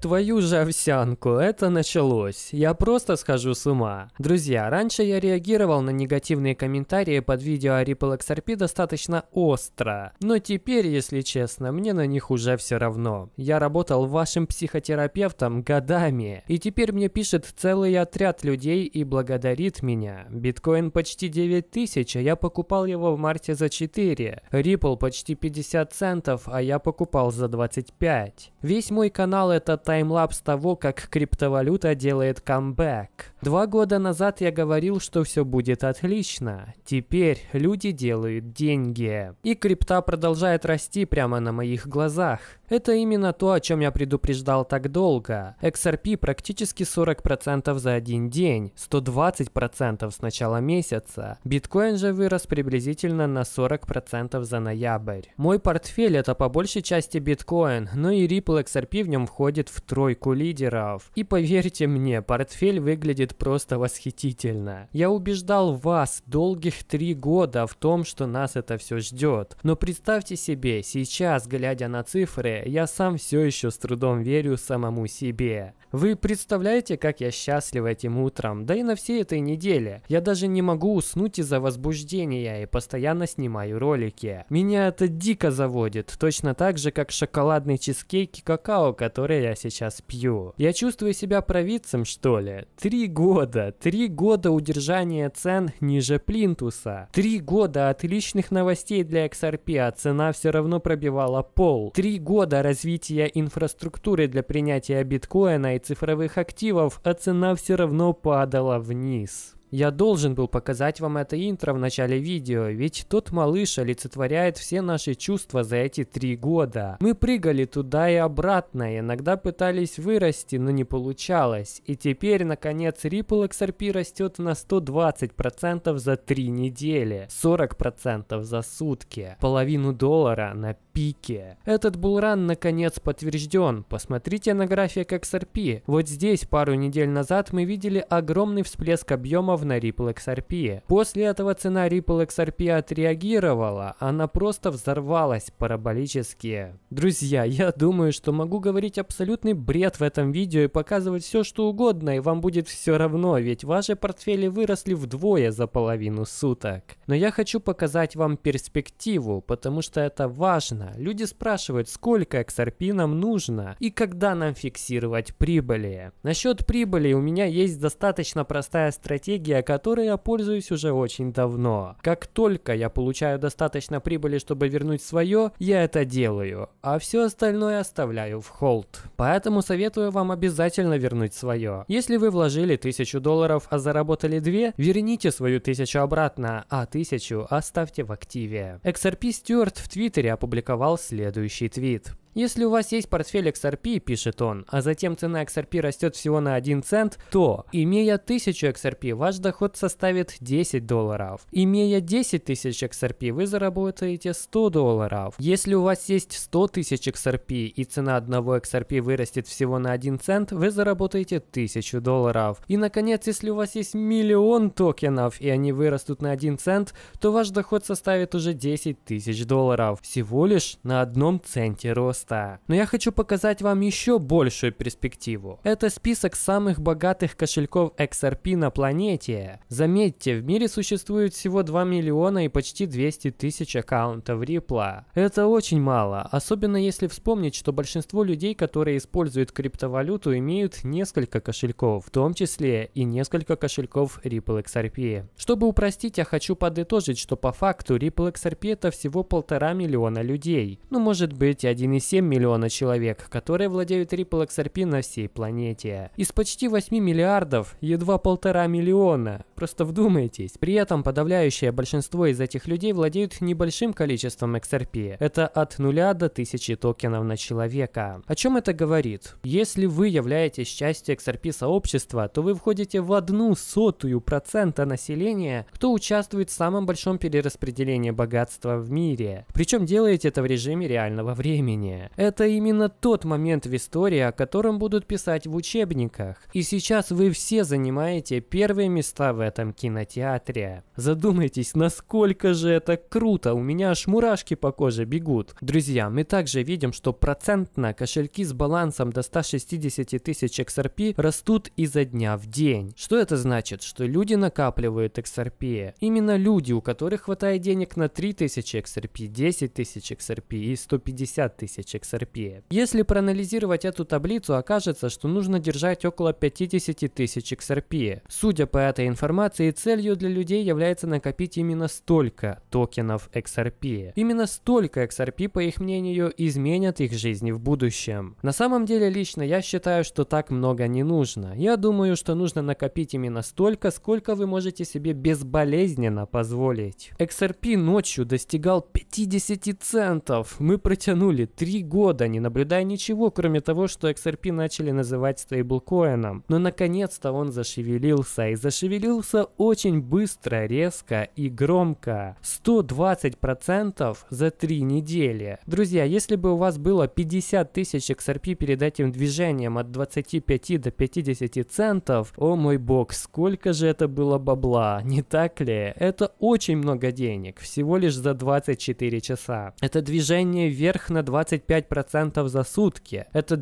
твою же овсянку, это началось. Я просто схожу с ума. Друзья, раньше я реагировал на негативные комментарии под видео о Ripple XRP достаточно остро. Но теперь, если честно, мне на них уже все равно. Я работал вашим психотерапевтом годами. И теперь мне пишет целый отряд людей и благодарит меня. Биткоин почти 9000, а я покупал его в марте за 4. Ripple почти 50 центов, а я покупал за 25. Весь мой канал это таймлапс того, как криптовалюта делает камбэк. Два года назад я говорил, что все будет отлично. Теперь люди делают деньги. И крипта продолжает расти прямо на моих глазах. Это именно то, о чем я предупреждал так долго. XRP практически 40% за один день, 120% с начала месяца. Биткоин же вырос приблизительно на 40% за ноябрь. Мой портфель это по большей части биткоин, но и Ripple XRP в нем входит в тройку лидеров. И поверьте мне, портфель выглядит выглядит просто восхитительно. Я убеждал вас долгих три года в том, что нас это все ждет. Но представьте себе, сейчас, глядя на цифры, я сам все еще с трудом верю самому себе. Вы представляете, как я счастлив этим утром, да и на всей этой неделе. Я даже не могу уснуть из-за возбуждения и постоянно снимаю ролики. Меня это дико заводит, точно так же, как шоколадный чизкейк и какао, которые я сейчас пью. Я чувствую себя провидцем, что ли? Три года года. Три года удержания цен ниже плинтуса. Три года отличных новостей для XRP, а цена все равно пробивала пол. Три года развития инфраструктуры для принятия биткоина и цифровых активов, а цена все равно падала вниз. Я должен был показать вам это интро в начале видео, ведь тот малыш олицетворяет все наши чувства за эти три года. Мы прыгали туда и обратно, иногда пытались вырасти, но не получалось. И теперь, наконец, Ripple XRP растет на 120% за три недели, 40% за сутки, половину доллара на пике. Этот булран наконец подтвержден. Посмотрите на график XRP. Вот здесь пару недель назад мы видели огромный всплеск объемов на Ripple XRP. После этого цена Ripple XRP отреагировала. Она просто взорвалась параболически. Друзья, я думаю, что могу говорить абсолютный бред в этом видео и показывать все, что угодно, и вам будет все равно, ведь ваши портфели выросли вдвое за половину суток. Но я хочу показать вам перспективу, потому что это важно. Люди спрашивают, сколько XRP нам нужно и когда нам фиксировать прибыли. Насчет прибыли у меня есть достаточно простая стратегия, которой я пользуюсь уже очень давно. Как только я получаю достаточно прибыли, чтобы вернуть свое, я это делаю, а все остальное оставляю в холд. Поэтому советую вам обязательно вернуть свое. Если вы вложили 1000 долларов, а заработали 2, верните свою 1000 обратно, а 1000 оставьте в активе. XRP Stewart в Твиттере опубликовал опубликовал следующий твит. Если у вас есть портфель XRP, пишет он, а затем цена XRP растет всего на 1 цент, то, имея 1000 XRP, ваш доход составит 10 долларов. Имея 10 тысяч XRP, вы заработаете 100 долларов. Если у вас есть 100 тысяч XRP и цена одного XRP вырастет всего на 1 цент, вы заработаете 1000 долларов. И, наконец, если у вас есть миллион токенов и они вырастут на 1 цент, то ваш доход составит уже 10 тысяч долларов. Всего лишь на одном центе роста возраста. Но я хочу показать вам еще большую перспективу. Это список самых богатых кошельков XRP на планете. Заметьте, в мире существует всего 2 миллиона и почти 200 тысяч аккаунтов Ripple. Это очень мало, особенно если вспомнить, что большинство людей, которые используют криптовалюту, имеют несколько кошельков, в том числе и несколько кошельков Ripple XRP. Чтобы упростить, я хочу подытожить, что по факту Ripple XRP это всего полтора миллиона людей, ну может быть 1,7 7 миллиона человек, которые владеют Ripple XRP на всей планете. Из почти 8 миллиардов едва полтора миллиона. Просто вдумайтесь. При этом подавляющее большинство из этих людей владеют небольшим количеством XRP. Это от 0 до 1000 токенов на человека. О чем это говорит? Если вы являетесь частью XRP сообщества, то вы входите в одну сотую процента населения, кто участвует в самом большом перераспределении богатства в мире. Причем делаете это в режиме реального времени важное. Это именно тот момент в истории, о котором будут писать в учебниках. И сейчас вы все занимаете первые места в этом кинотеатре. Задумайтесь, насколько же это круто, у меня аж мурашки по коже бегут. Друзья, мы также видим, что процентно кошельки с балансом до 160 тысяч XRP растут изо дня в день. Что это значит? Что люди накапливают XRP. Именно люди, у которых хватает денег на 3000 XRP, 10 тысяч XRP и 150 тысяч XRP. Если проанализировать эту таблицу, окажется, что нужно держать около 50 тысяч XRP. Судя по этой информации, целью для людей является накопить именно столько токенов XRP. Именно столько XRP, по их мнению, изменят их жизни в будущем. На самом деле, лично я считаю, что так много не нужно. Я думаю, что нужно накопить именно столько, сколько вы можете себе безболезненно позволить. XRP ночью достигал 50 центов. Мы протянули 3 года, не наблюдая ничего, кроме того, что XRP начали называть стейблкоином. Но наконец-то он зашевелился, и зашевелился очень быстро, резко и громко. 120% за три недели. Друзья, если бы у вас было 50 тысяч XRP перед этим движением от 25 до 50 центов, о мой бог, сколько же это было бабла, не так ли? Это очень много денег, всего лишь за 24 часа. Это движение вверх на 25 45% за сутки. Это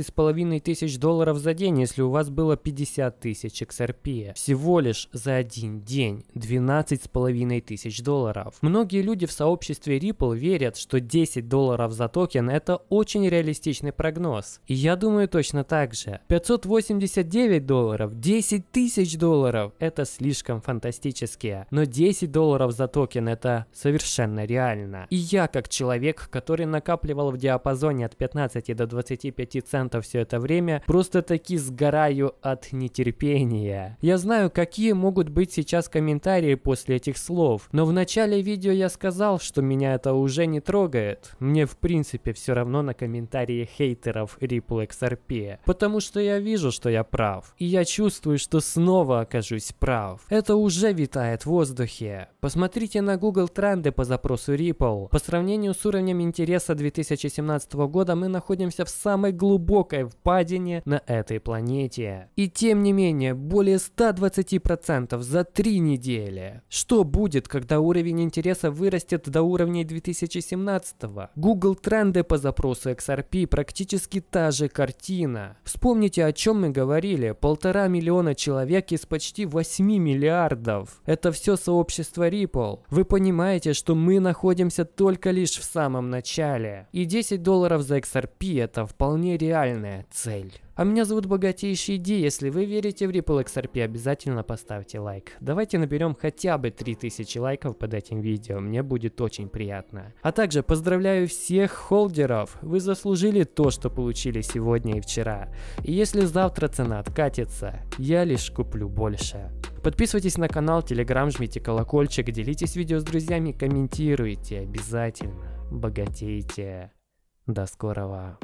с половиной тысяч долларов за день, если у вас было 50 тысяч XRP. Всего лишь за один день с половиной тысяч долларов. Многие люди в сообществе Ripple верят, что 10 долларов за токен это очень реалистичный прогноз. И я думаю точно так же. 589 долларов, 10 тысяч долларов – это слишком фантастически. Но 10 долларов за токен – это совершенно реально. И я, как человек, который накапливал в диапазоне диапазоне от 15 до 25 центов все это время, просто-таки сгораю от нетерпения. Я знаю, какие могут быть сейчас комментарии после этих слов, но в начале видео я сказал, что меня это уже не трогает. Мне в принципе все равно на комментарии хейтеров Ripple XRP, потому что я вижу, что я прав. И я чувствую, что снова окажусь прав. Это уже витает в воздухе. Посмотрите на Google тренды по запросу Ripple. По сравнению с уровнем интереса 2017 2017 года мы находимся в самой глубокой впадине на этой планете. И тем не менее, более 120% за три недели. Что будет, когда уровень интереса вырастет до уровня 2017 Google тренды по запросу XRP практически та же картина. Вспомните, о чем мы говорили. Полтора миллиона человек из почти 8 миллиардов. Это все сообщество Ripple. Вы понимаете, что мы находимся только лишь в самом начале. Идея 10 долларов за XRP – это вполне реальная цель. А меня зовут Богатейший Ди, если вы верите в Ripple XRP, обязательно поставьте лайк. Давайте наберем хотя бы 3000 лайков под этим видео, мне будет очень приятно. А также поздравляю всех холдеров, вы заслужили то, что получили сегодня и вчера. И если завтра цена откатится, я лишь куплю больше. Подписывайтесь на канал, телеграм, жмите колокольчик, делитесь видео с друзьями, комментируйте обязательно, богатейте. До скорого!